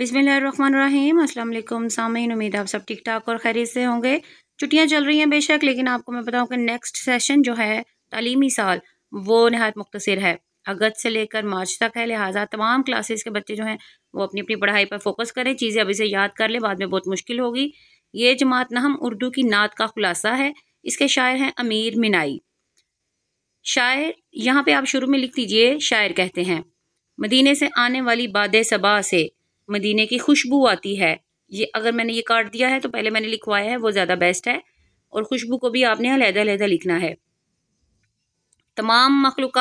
बिसमीम अल्लाम सामीन उम्मीद आप सब ठीक ठाक और खैरियत से होंगे छुट्टियाँ चल रही हैं बेशक लेकिन आपको मैं बताऊँ कि नेक्स्ट सेशन जो है तालीमी साल वो नहायत मुख्तर है अगस्त से लेकर मार्च तक है लिहाजा तमाम क्लासेस के बच्चे जो हैं वो अपनी अपनी पढ़ाई पर फोकस करें चीज़ें अभी से याद कर लें बाद में बहुत मुश्किल होगी ये जमात नहम उर्दू की नात का खुलासा है इसके शायर हैं अमीर मिनाई शायर यहाँ पे आप शुरू में लिख दीजिए शायर कहते हैं मदीने से आने वाली बाद सबा से मदीने की खुशबू आती है ये अगर मैंने ये काट दिया है तो पहले मैंने लिखवाया है वो ज़्यादा बेस्ट है और खुशबू को भी आपने अलहदा लिखना है तमाम मखलूक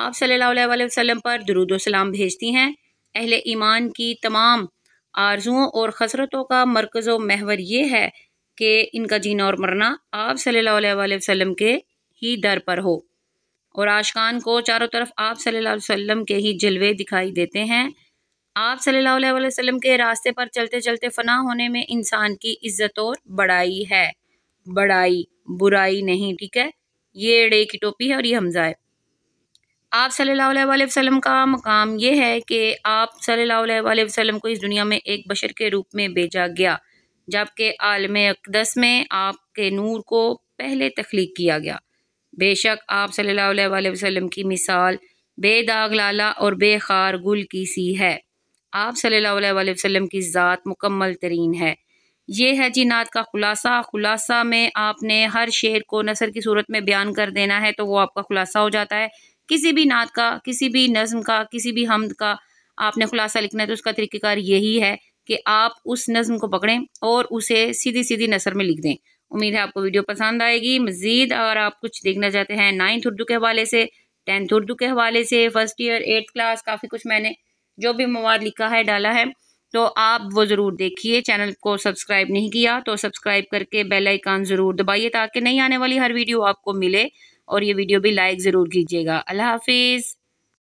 आप सल्ला वसम पर दरुद सलाम भेजती हैं अहल ईमान की तमाम आर्ज़ुओं और खसरतों का मरकज़ व महवर ये है कि इनका जीना और मरना आप सल्ला वसम के ही दर पर हो और आशकान को चारों तरफ आप सल्लल्लाहु के ही जलवे दिखाई देते हैं आप सल्लल्लाहु अलैहि वसल्लम के रास्ते पर चलते चलते फना होने में इंसान की इज्जत और बड़ाई है बड़ाई बुराई नहीं ठीक है ये एड़े की टोपी है और ये हमजा है आप सल्लल्लाहु अलैहि वसल्लम का मकाम ये है कि आप सल्लल्लाहु अलैहि वसल्लम को इस दुनिया में एक बशर के रूप में भेजा गया जबकि आलम अकदस में आपके नूर को पहले तख्लीक किया गया बेशक आप सल्लल्लाहु अलैहि वसल्लम की मिसाल बेदाग लाला और बेखार गुल की सी है आप सल्लल्लाहु अलैहि वसल्लम की ज़ात मुकम्मल तरीन है ये है जी नात का खुलासा खुलासा में आपने हर शेर को नसर की सूरत में बयान कर देना है तो वो आपका खुलासा हो जाता है किसी भी नात का किसी भी नज़म का किसी भी हमद का आपने खुलासा लिखना है तो उसका तरीक़ार यही है कि आप उस नज़म को पकड़ें और उसे सीधी सीधी नसर में लिख दें उम्मीद है आपको वीडियो पसंद आएगी मज़ीद अगर आप कुछ देखना चाहते हैं नाइन्थ उर्दू के हवाले से टेंथ उर्दू के हवाले से फ़र्स्ट ईयर एट्थ क्लास काफ़ी कुछ मैंने जो भी मवाद लिखा है डाला है तो आप वो ज़रूर देखिए चैनल को सब्सक्राइब नहीं किया तो सब्सक्राइब करके बेल आइकान ज़रूर दबाइए ताकि नई आने वाली हर वीडियो आपको मिले और ये वीडियो भी लाइक ज़रूर कीजिएगा अल्लाह हाफिज़